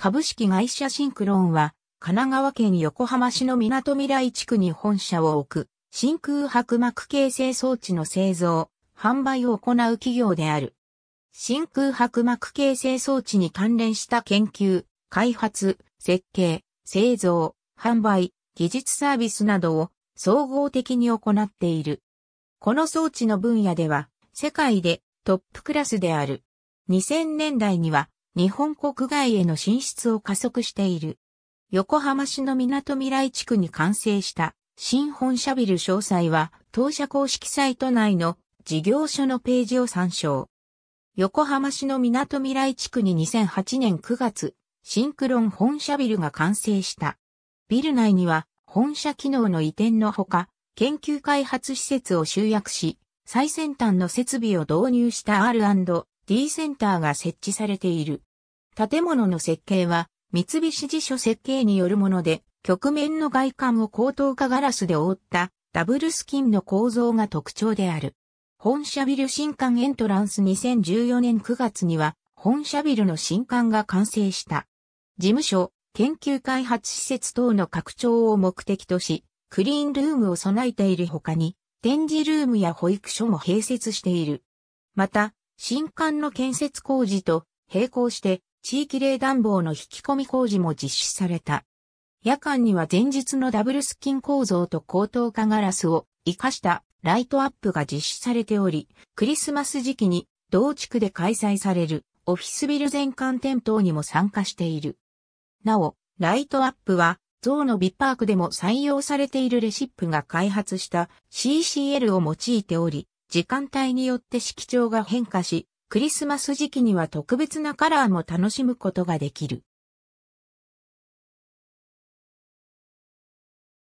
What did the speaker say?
株式会社シンクローンは、神奈川県横浜市の港未来地区に本社を置く、真空白膜形成装置の製造、販売を行う企業である。真空白膜形成装置に関連した研究、開発、設計、製造、販売、技術サービスなどを総合的に行っている。この装置の分野では、世界でトップクラスである。2000年代には、日本国外への進出を加速している。横浜市の港未来地区に完成した新本社ビル詳細は当社公式サイト内の事業所のページを参照。横浜市の港未来地区に2008年9月、シンクロン本社ビルが完成した。ビル内には本社機能の移転のほか、研究開発施設を集約し、最先端の設備を導入した R&D センターが設置されている。建物の設計は、三菱地所設計によるもので、局面の外観を高等化ガラスで覆ったダブルスキンの構造が特徴である。本社ビル新館エントランス2014年9月には本社ビルの新館が完成した。事務所、研究開発施設等の拡張を目的とし、クリーンルームを備えている他に、展示ルームや保育所も併設している。また、新館の建設工事と並行して地域冷暖房の引き込み工事も実施された。夜間には前日のダブルスキン構造と高等化ガラスを活かしたライトアップが実施されており、クリスマス時期に同地区で開催されるオフィスビル全館店灯にも参加している。なお、ライトアップは、ゾウのビッパークでも採用されているレシップが開発した CCL を用いており、時間帯によって色調が変化し、クリスマス時期には特別なカラーも楽しむことができる。